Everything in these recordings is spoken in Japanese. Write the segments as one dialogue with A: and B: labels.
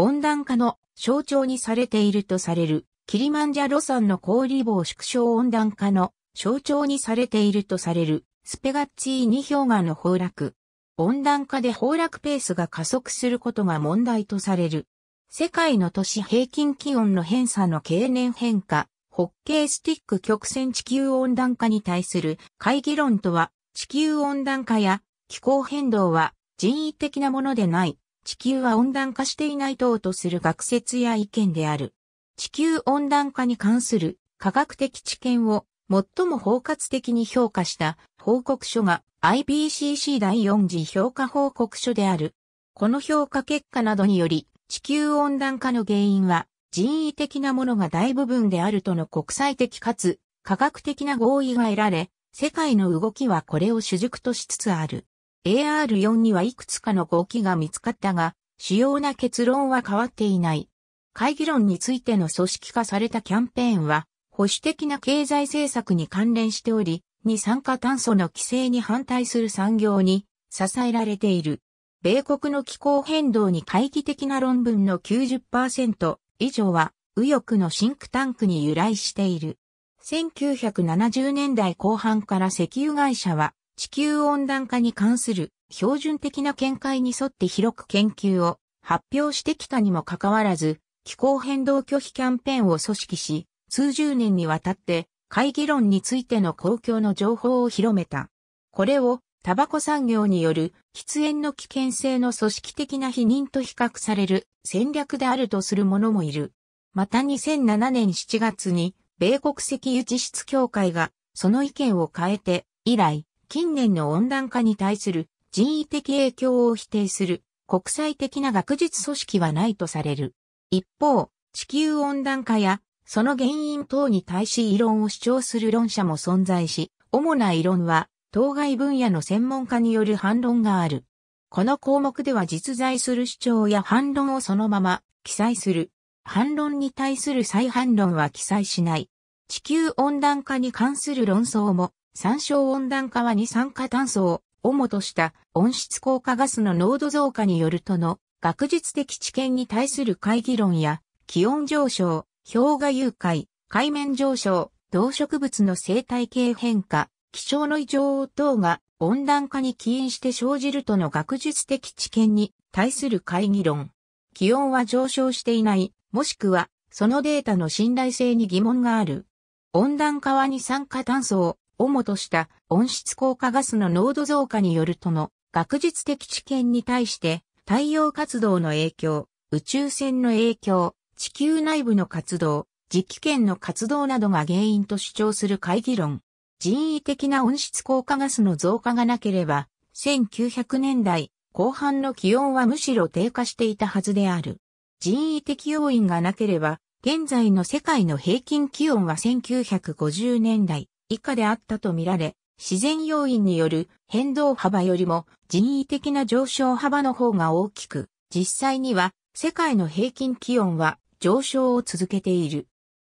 A: 温暖化の象徴にされているとされる、キリマンジャロ山の氷棒縮小温暖化の象徴にされているとされる、スペガッチーニ氷河の崩落。温暖化で崩落ペースが加速することが問題とされる。世界の都市平均気温の偏差の経年変化、ホッケースティック曲線地球温暖化に対する会議論とは、地球温暖化や気候変動は人為的なものでない地球は温暖化していない等とする学説や意見である。地球温暖化に関する科学的知見を最も包括的に評価した報告書が IPCC 第4次評価報告書である。この評価結果などにより地球温暖化の原因は人為的なものが大部分であるとの国際的かつ科学的な合意が得られ、世界の動きはこれを主軸としつつある。AR4 にはいくつかの合機が見つかったが、主要な結論は変わっていない。会議論についての組織化されたキャンペーンは、保守的な経済政策に関連しており、二酸化炭素の規制に反対する産業に支えられている。米国の気候変動に懐疑的な論文の90%以上は右翼のシンクタンクに由来している。1970年代後半から石油会社は地球温暖化に関する標準的な見解に沿って広く研究を発表してきたにもかかわらず、気候変動拒否キャンペーンを組織し、数十年にわたって会議論についての公共の情報を広めた。これをタバコ産業による喫煙の危険性の組織的な否認と比較される戦略であるとする者もいる。また2007年7月に米国石油地質協会がその意見を変えて以来近年の温暖化に対する人為的影響を否定する国際的な学術組織はないとされる。一方、地球温暖化やその原因等に対し異論を主張する論者も存在し、主な異論は当該分野の専門家による反論がある。この項目では実在する主張や反論をそのまま記載する。反論に対する再反論は記載しない。地球温暖化に関する論争も参照温暖化は二酸化炭素を主とした温室効果ガスの濃度増加によるとの学術的知見に対する会議論や気温上昇、氷河融解、海面上昇、動植物の生態系変化、気象の異常等が温暖化に起因して生じるとの学術的知見に対する会議論。気温は上昇していない、もしくはそのデータの信頼性に疑問がある。温暖化は二酸化炭素を主とした温室効果ガスの濃度増加によるとの学術的知見に対して太陽活動の影響、宇宙船の影響、地球内部の活動、磁気圏の活動などが原因と主張する会議論。人為的な温室効果ガスの増加がなければ、1900年代後半の気温はむしろ低下していたはずである。人為的要因がなければ、現在の世界の平均気温は1950年代以下であったとみられ、自然要因による変動幅よりも人為的な上昇幅の方が大きく、実際には世界の平均気温は上昇を続けている。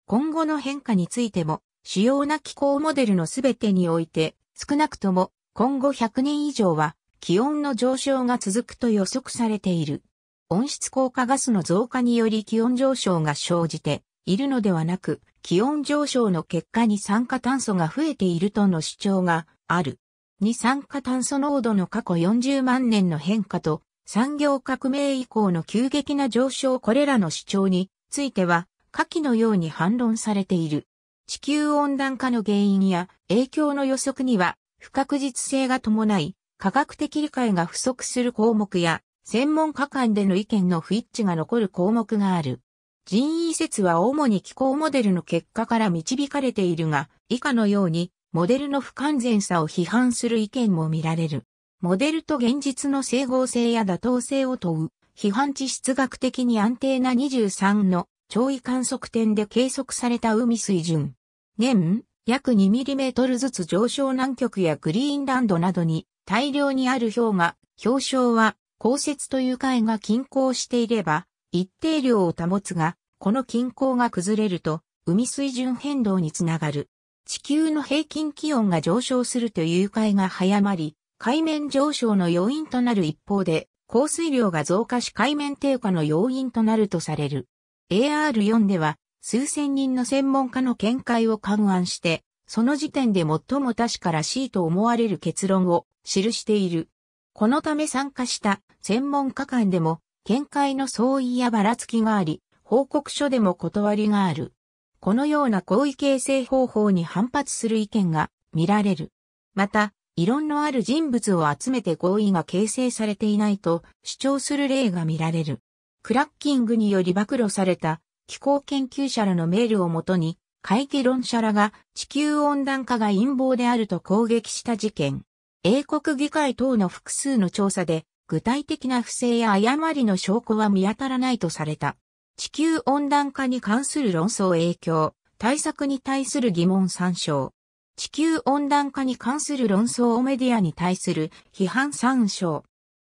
A: 今後の変化についても、主要な気候モデルのすべてにおいて、少なくとも今後100年以上は気温の上昇が続くと予測されている。温室効果ガスの増加により気温上昇が生じて、いるのではなく、気温上昇の結果に酸化炭素が増えているとの主張がある。二酸化炭素濃度の過去40万年の変化と産業革命以降の急激な上昇これらの主張については下記のように反論されている。地球温暖化の原因や影響の予測には不確実性が伴い科学的理解が不足する項目や専門家間での意見の不一致が残る項目がある。人為説は主に気候モデルの結果から導かれているが、以下のように、モデルの不完全さを批判する意見も見られる。モデルと現実の整合性や妥当性を問う、批判地質学的に安定な23の潮位観測点で計測された海水準。年、約2トルずつ上昇南極やグリーンランドなどに大量にある氷が、氷床は降雪という海が均衡していれば、一定量を保つが、この均衡が崩れると、海水準変動につながる。地球の平均気温が上昇すると融解が早まり、海面上昇の要因となる一方で、降水量が増加し海面低下の要因となるとされる。AR4 では、数千人の専門家の見解を勘案して、その時点で最も確からしいと思われる結論を記している。このため参加した専門家間でも見解の相違やばらつきがあり、報告書でも断りがある。このような行為形成方法に反発する意見が見られる。また、異論のある人物を集めて合意が形成されていないと主張する例が見られる。クラッキングにより暴露された気候研究者らのメールをもとに、会議論者らが地球温暖化が陰謀であると攻撃した事件。英国議会等の複数の調査で、具体的な不正や誤りの証拠は見当たらないとされた。地球温暖化に関する論争影響、対策に対する疑問参照。地球温暖化に関する論争をメディアに対する批判参照。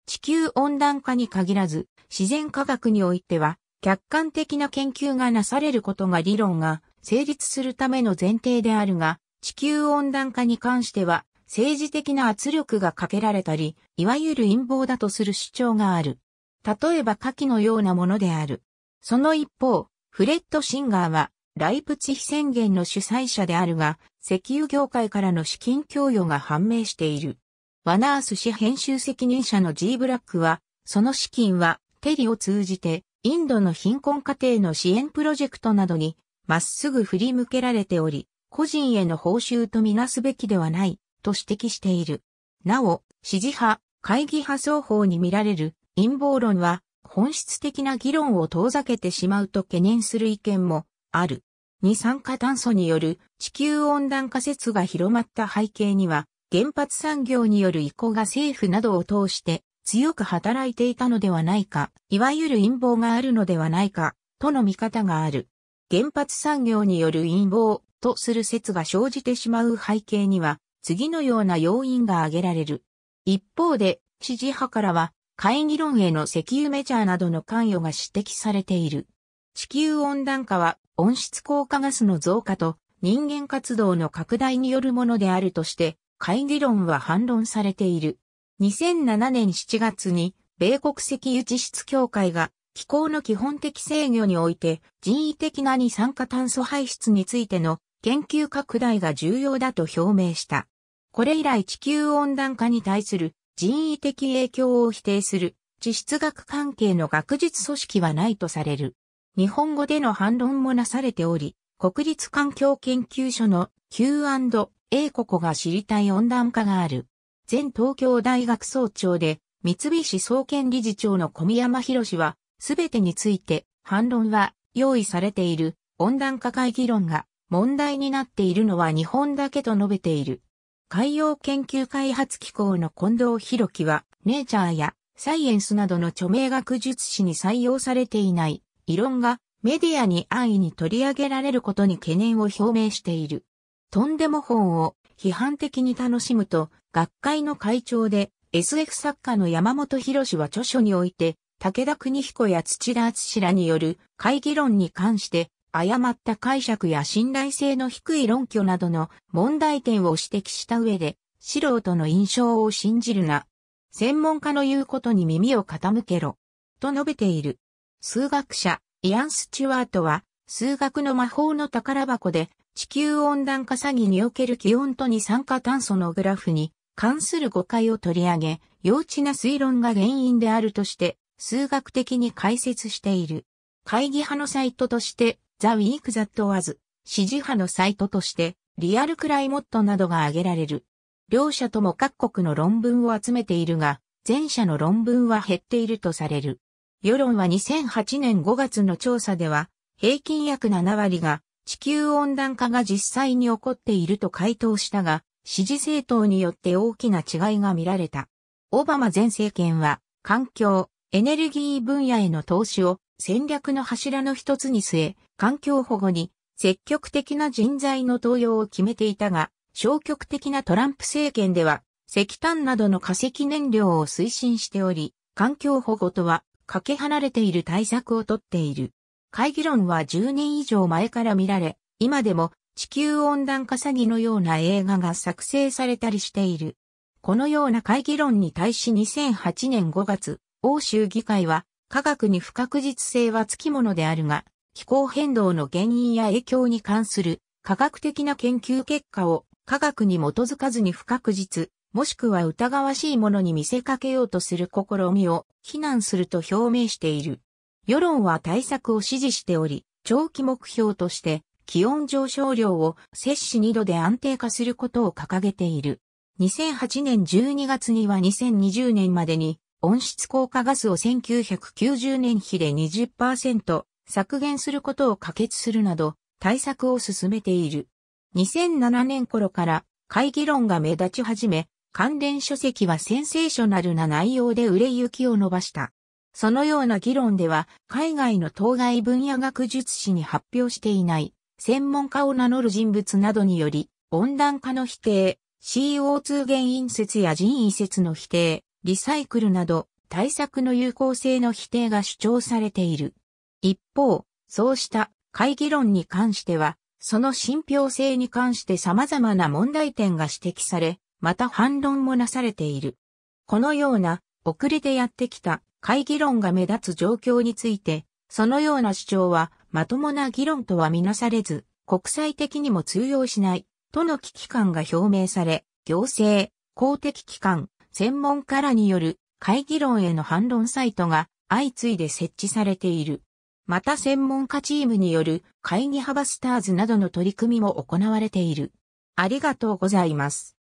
A: 地球温暖化に限らず、自然科学においては、客観的な研究がなされることが理論が成立するための前提であるが、地球温暖化に関しては、政治的な圧力がかけられたり、いわゆる陰謀だとする主張がある。例えば下記のようなものである。その一方、フレッド・シンガーは、ライプツヒ宣言の主催者であるが、石油業界からの資金供与が判明している。ワナース氏編集責任者の G ブラックは、その資金は、テリを通じて、インドの貧困家庭の支援プロジェクトなどに、まっすぐ振り向けられており、個人への報酬とみなすべきではない、と指摘している。なお、支持派、会議派双方に見られる陰謀論は本質的な議論を遠ざけてしまうと懸念する意見もある。二酸化炭素による地球温暖化説が広まった背景には、原発産業による移行が政府などを通して強く働いていたのではないか、いわゆる陰謀があるのではないか、との見方がある。原発産業による陰謀とする説が生じてしまう背景には、次のような要因が挙げられる。一方で、支持派からは、会議論への石油メジャーなどの関与が指摘されている。地球温暖化は温室効果ガスの増加と人間活動の拡大によるものであるとして、会議論は反論されている。2007年7月に、米国石油地質協会が気候の基本的制御において人為的な二酸化炭素排出についての研究拡大が重要だと表明した。これ以来地球温暖化に対する人為的影響を否定する地質学関係の学術組織はないとされる。日本語での反論もなされており、国立環境研究所の Q&A ここが知りたい温暖化がある。前東京大学総長で三菱総研理事長の小宮山博は、すべてについて反論は用意されている温暖化会議論が問題になっているのは日本だけと述べている。海洋研究開発機構の近藤博樹は、ネイチャーやサイエンスなどの著名学術誌に採用されていない異論がメディアに安易に取り上げられることに懸念を表明している。とんでも本を批判的に楽しむと、学会の会長で SF 作家の山本博士は著書において、武田邦彦や土田敦らによる会議論に関して誤った解釈や信頼性の低い論拠などの問題点を指摘した上で、素人の印象を信じるな。専門家の言うことに耳を傾けろ。と述べている。数学者、イアン・スチュワートは、数学の魔法の宝箱で、地球温暖化詐欺における気温と二酸化炭素のグラフに関する誤解を取り上げ、幼稚な推論が原因であるとして、数学的に解説している。会議派のサイトとして、ザ・ウィーク・ザット・ワズ、支持派のサイトとして、リアル・クライモットなどが挙げられる。両者とも各国の論文を集めているが、前者の論文は減っているとされる。世論は2008年5月の調査では、平均約7割が地球温暖化が実際に起こっていると回答したが、支持政党によって大きな違いが見られた。オバマ前政権は、環境、エネルギー分野への投資を戦略の柱の一つに据え、環境保護に積極的な人材の登用を決めていたが、消極的なトランプ政権では、石炭などの化石燃料を推進しており、環境保護とはかけ離れている対策をとっている。会議論は10年以上前から見られ、今でも地球温暖化詐欺のような映画が作成されたりしている。このような会議論に対し2008年5月、欧州議会は科学に不確実性はつきものであるが、気候変動の原因や影響に関する科学的な研究結果を科学に基づかずに不確実、もしくは疑わしいものに見せかけようとする試みを非難すると表明している。世論は対策を支持しており、長期目標として気温上昇量を摂氏2度で安定化することを掲げている。2008年12月には2020年までに温室効果ガスを1990年比で20%削減することを可決するなど対策を進めている。2007年頃から会議論が目立ち始め、関連書籍はセンセーショナルな内容で売れ行きを伸ばした。そのような議論では、海外の当該分野学術誌に発表していない、専門家を名乗る人物などにより、温暖化の否定、CO2 原因説や人為説の否定、リサイクルなど対策の有効性の否定が主張されている。一方、そうした会議論に関しては、その信憑性に関して様々な問題点が指摘され、また反論もなされている。このような遅れてやってきた会議論が目立つ状況について、そのような主張はまともな議論とはみなされず、国際的にも通用しないとの危機感が表明され、行政、公的機関、専門家らによる会議論への反論サイトが相次いで設置されている。また専門家チームによる会議派バスターズなどの取り組みも行われている。ありがとうございます。